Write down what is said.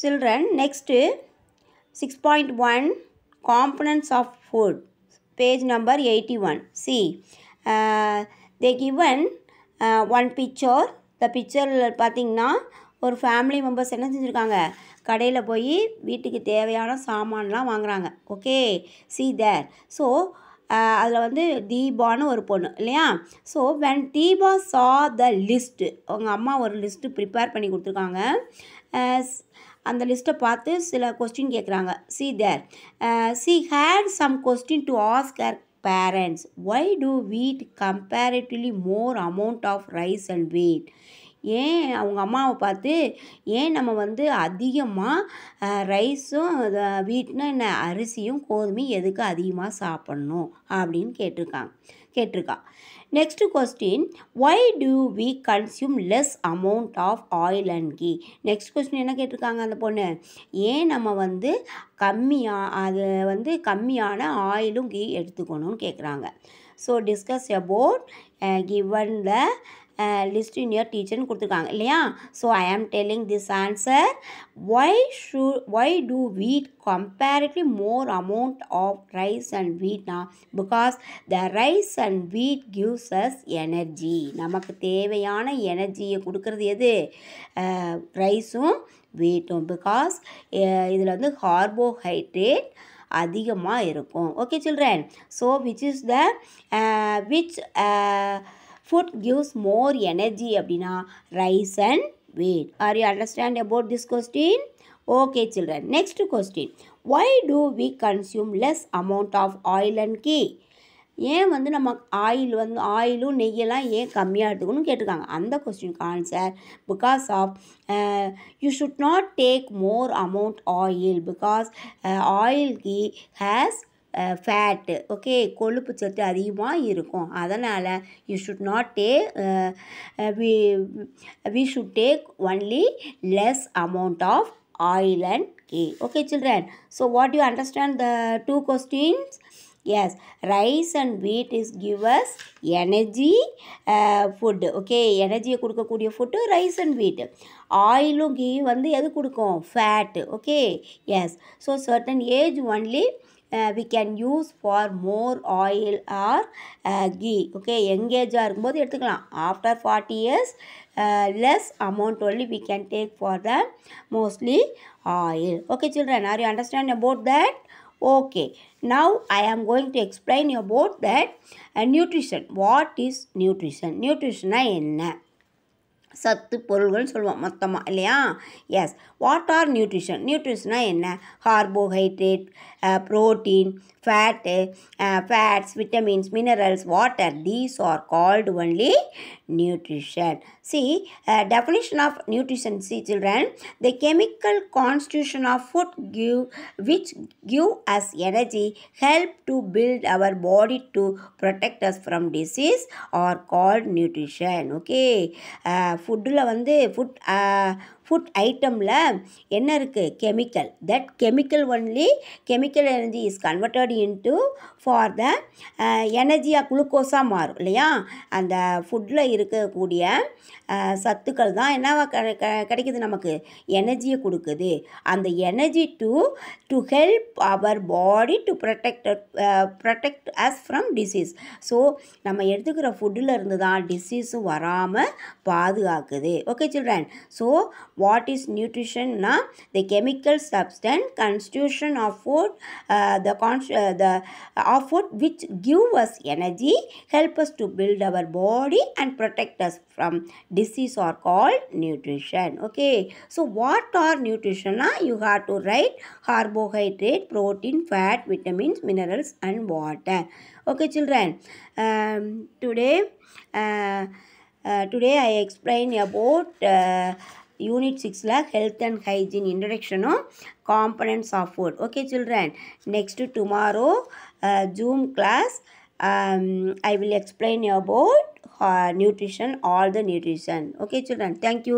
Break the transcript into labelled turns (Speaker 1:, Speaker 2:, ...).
Speaker 1: Children, next 6.1 Components of Food, page number 81. See, uh, they given uh, one picture, the picture பார்த்திங்கன்னா ஒரு family members என்ன செஞ்சுருக்காங்க கடையில் போய் வீட்டுக்கு தேவையான சாமான்லாம் வாங்குகிறாங்க okay see there so uh, அதில் வந்து தீபான்னு ஒரு பொண்ணு இல்லையா ஸோ வென் தீபா சா த லிஸ்ட்டு அவங்க அம்மா ஒரு லிஸ்ட்டு ப்ரிப்பேர் பண்ணி கொடுத்துருக்காங்க uh, அந்த லிஸ்ட்டை பார்த்து சில கொஸ்டின் கேட்குறாங்க see there she had some question to ask her parents why do we eat comparatively more amount of rice and wheat ஏன் அவங்க அம்மாவை பார்த்து ஏன் நம்ம வந்து அதிகமாக ரைஸும் வீட்னா என்ன அரிசியும் கோதுமையும் எதுக்கு அதிகமாக சாப்பிட்ணும் அப்படின்னு கேட்டிருக்காங்க கேட்டிருக்கா next question why do we consume less amount of oil and ghee next question என்ன கேட்டிருக்காங்க அந்த பொண்ணு ஏன் நம்ம வந்து கம்மியாக அது வந்து கம்மியான ஆயிலும் கீ எடுத்துக்கணும்னு கேட்குறாங்க so discuss about given the list in your டீச்சர்னு கொடுத்துருக்காங்க இல்லையா so I am telling this answer why ஷூ why do we eat comparatively more amount of rice and வீட்னா because the rice and wheat gives us energy நமக்கு தேவையான எனர்ஜியை கொடுக்கறது எது ரைஸும் வீட்டும் பிகாஸ் இதில் வந்து கார்போஹைட்ரேட் அதிகமாக இருக்கும் okay children so which is the which food gives more energy அப்படின்னா rice and wheat are you understand about this question okay children next question why do we consume less amount of oil and ghee ஏன் வந்து நம்ம oil வந்து ஆயிலும் நெய்யெல்லாம் ஏன் கம்மியாக எடுத்துக்கணும்னு கேட்டிருக்காங்க அந்த கொஸ்டினுக்கு answer because of you should not take more amount oil because oil ghee has fat okay கொழுப்பு சத்து அதிகமாக இருக்கும் அதனால் யூ ஷுட் நாட் டே we should take only less amount of oil and கே okay children so what you understand the two questions yes rice and wheat is give us energy food okay எனர்ஜியை கொடுக்கக்கூடிய food rice and வீட்டு ஆயிலும் key வந்து எது கொடுக்கும் fat okay yes so certain age only we can use for more oil or ghee okay எங்கேஜாக இருக்கும்போது எடுத்துக்கலாம் after forty years less amount only we can take for the mostly oil okay children are you understand about that Okay, now I am going to explain you about that uh, nutrition. What is nutrition? Nutrition என்ன சத்து பொருள்கள்னு சொல்லுவோம் மொத்தமாக இல்லையா yes what are nutrition நியூட்ரிஷனாக என்ன carbohydrate protein fat, uh, fats, vitamins, minerals, water. These are called only nutrition. See, uh, definition of nutrition, see children, the chemical constitution of food give, which give us energy, help to build our body to protect us from disease are called nutrition. Okay, uh, food வந்து food. Uh, food ஐட்டமில் என்ன இருக்குது chemical that chemical only chemical energy is converted into for the எனர்ஜியாக குளுக்கோஸாக மாறும் இல்லையா அந்த ஃபுட்டில் இருக்கக்கூடிய சத்துக்கள் தான் என்னவா கிடைக்குது நமக்கு எனர்ஜியை கொடுக்குது அந்த energy to to help our body to protect protect us from disease so நம்ம எடுத்துக்கிற ஃபுட்டில் இருந்து தான் டிசீஸும் வராமல் பாதுகாக்குது okay children so What is nutrition? Na? The chemical substance, constitution of food, uh, the, uh, the uh, of food which give us energy, help us to build our body and protect us from disease are called nutrition. Okay. So what are nutrition? Na? You have to write carbohydrate, protein, fat, vitamins, minerals and water. Okay children. Um, today uh, uh, today I explain about uh, unit 6 like health and hygiene introduction ho, components of food okay children next to tomorrow uh, zoom class um, i will explain about uh, nutrition all the nutrition okay children thank you